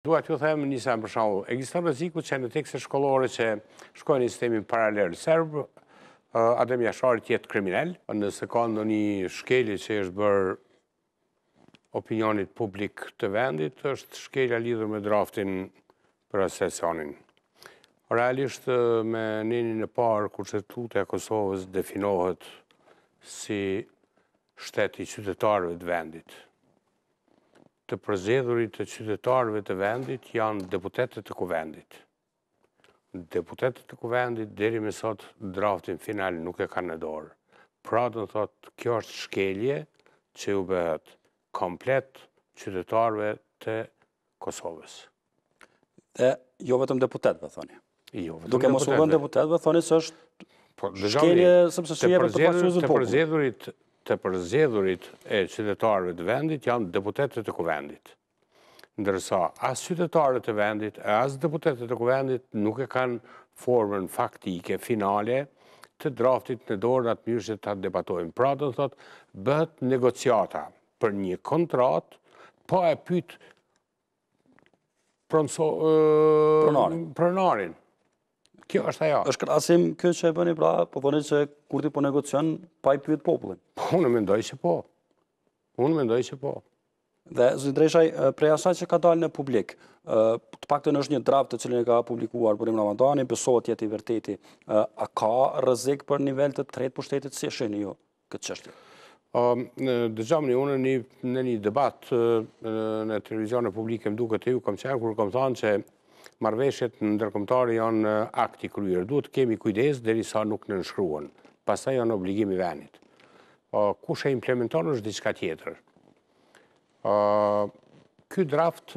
Dua të ju themë njësa më përshamu, e gjithë të rëziku që në tekse shkollore që shkojnë në sistemi paralel sërbë, eh, Adem Jasharit jetë kriminell, nëse ka në një shkeli që është bërë opinionit publik të vendit, është shkelja lidhë me draftin për asesionin. Realisht eh, me njëni në parë, kërështetut e Kosovës definohet si shteti qytetarëve të vendit, të përzedhurit të qytetarëve të vendit janë deputetet të kuvendit. Deputetet të kuvendit, deri me sot, draftin final nuk e ka në dorë. Pra, të thotë, kjo është shkelje që ju behet komplet qytetarëve të Kosovës. Dhe jo vetëm deputet, dhe thoni. Jo vetëm Duk deputet. Duke mos u vënë deputet, dhe thoni, së është po, shkelje, sëpse shkelje të pasu të përzedhurit, të përzedhurit të përzjedhurit e qytetarëve të vendit janë deputetet të kuvendit. Ndërsa, as qytetarët të vendit, as deputetet të kuvendit nuk e kanë formën faktike, finale, të draftit në dorën atë mjështë të të debatojnë. Pra, të thotë, bëtë negociata për një kontrat, po e pytë pronarin. Kjo është ajo. është krasim kjo që e bëni pra, po bëni që kur ti po negocion, pa i pyet popullin. Po, unë mendoj që po. Unë mendoj që po. Dhe, zëndë drejshaj, prej asaj që ka dalë në publik, të pak të nështë një draft të cilin e ka publikuar Burim Ramadani, pësot jetë i verteti, a ka rëzik për nivel të tretë pushtetit si e shenë ju këtë qështje? Dëgjam një unë në një debat në televizionë publik më duke të ju, kam qenë kur kam thanë që marveshjet në ndërkomtari janë akti kryer. Duhet kemi kujdes dhe risa nuk në nëshkruan. Pasta janë obligimi venit. Kushe implementon është diska tjetër. Ky draft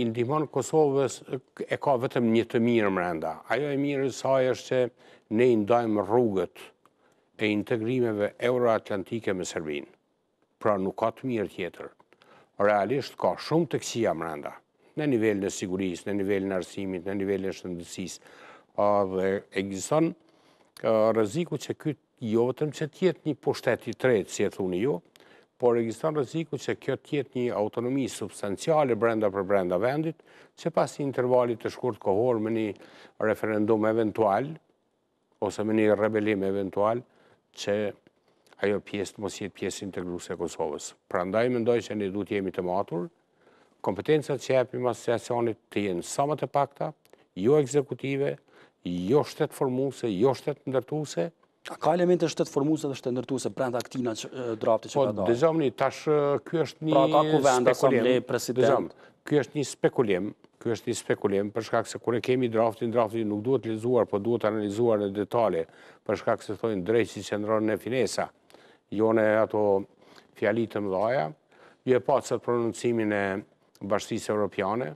indimon Kosovës e ka vetëm një të mirë mrenda. Ajo e mirë saj është që ne indajmë rrugët e integrimeve euroatlantike me Serbinë. Pra nuk ka të mirë tjetër. Realisht ka shumë të kësia mrenda në nivel në sigurisë, në nivel në arsimit, në nivel në shëndësisë. Dhe egzistan rëziku që këtë jo vëtëm që tjetë një pushtetit tretë, si e thuni jo, por egzistan rëziku që kjo tjetë një autonomi substanciale brenda për brenda vendit, që pas një intervalit të shkurt kohor me një referendum eventual, ose me një rebelim eventual, që ajo pjesë të mos jetë pjesë integruse Kosovës. Pra ndaj me ndoj që një du të jemi të matur, kompetencët që jepim asociacionit të jenë sa më të pakta, jo ekzekutive, jo shtetë formuse, jo shtetë ndërtuse. A ka elemente shtetë formuse dhe shtetë ndërtuse, brenda këtina drafti që po, ka dojë? Po, dëzomni, tash, kjo pra, është një spekulim. Pra, ka ku venda, sa mle, president. Dëzom, kjo është një spekulim, kjo është një spekulim, përshkak se kërën kemi draftin, draftin nuk duhet lezuar, po duhet analizuar në detale, përshkak se thojnë drejtë që që në finesa, jone ato fjalitë të dhaja, ju e prononcimin e bashkësisë europiane,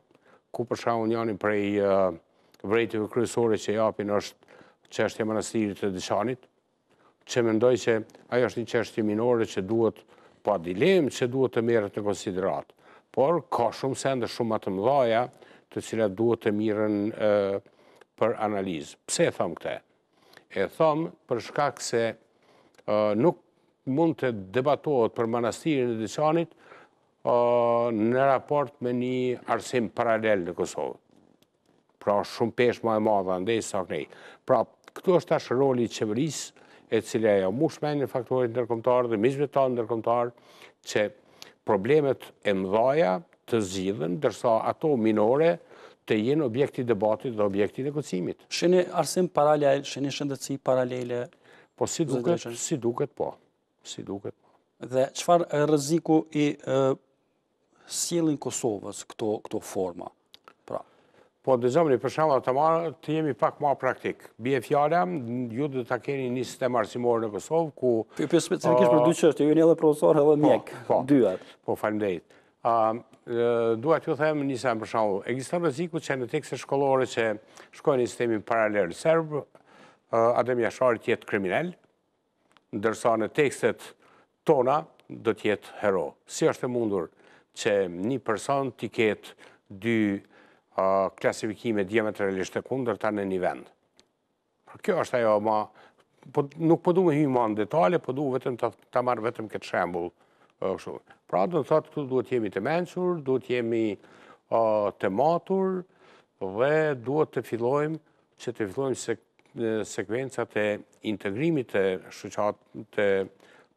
ku përshamu njënin prej uh, vrejtive kryesore që japin është qeshtje manastirit të dishanit, që mendoj që ajo është një qeshtje minore që duhet, pa po dilem, që duhet të merët në konsiderat. Por, ka shumë sende shumë matë mdhaja të cilat duhet të miren uh, për analizë. Pse e thamë këte? E për përshkak se uh, nuk mund të debatohet për mënastirit e dishanit në raport me një arsim paralel në Kosovë. Pra, shumë pesh më e madha, ndesë, i saknej. Pra, këtu është ashtë roli qeverisë, e cilë e mushmen në faktorit nërkomtarë dhe mizme ta nërkomtarë, që problemet e mdhaja të zhjithën, dërsa ato minore të jenë objekti debatit dhe objekti negocimit. Shini arsim paralel, shini shëndëci paralele? Po, si duket, si duket, po. Si duket, po. Dhe, qëfar rëziku i sjellin Kosovës këto këto forma. Pra, po dëgjojmë një përshëmbull të të jemi pak më praktik. Bie fjala, ju do ta keni një sistem arsimor në Kosovë ku Po për specifikisht për dy çështje, uh, ju jeni edhe profesor edhe po, mjek. Po, dyja. Po faleminderit. Ëh, uh, uh, dua t'ju them një sa për shembull, ekziston rreziku që në tekse shkollore që shkojnë një sistemi paralel serb, ëh, atë mja shohë jetë kriminal, ndërsa në tekstet tona do të jetë hero. Si është e mundur? që një person t'i ketë dy klasifikime diametralisht të kunder ta në një vend. Pra, kjo është ajo ma, po, nuk përdu po me hymë ma në detale, përdu po vetëm të marrë vetëm këtë shembul. Pra, do në thotë, duhet jemi të menqur, duhet jemi të matur, dhe duhet të fillojmë që të fillojmë sekvencët e integrimit të të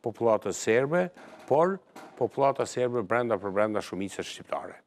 populatës serbe, por populatës serbe brenda për brenda shumicës shqiptare.